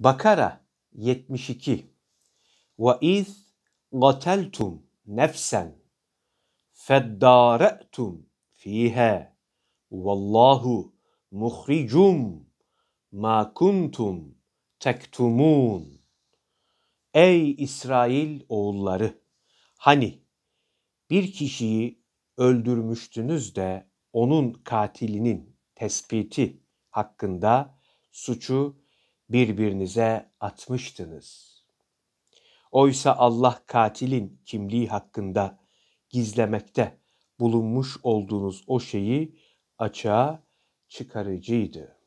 Bakara 72 Ve iz gateltum nefsen feddaretum fiha vallahu muhricum ma kuntum tektumun Ey İsrail oğulları hani bir kişiyi öldürmüştünüz de onun katilinin tespiti hakkında suçu birbirinize atmıştınız. Oysa Allah katilin kimliği hakkında gizlemekte bulunmuş olduğunuz o şeyi açığa çıkarıcıydı.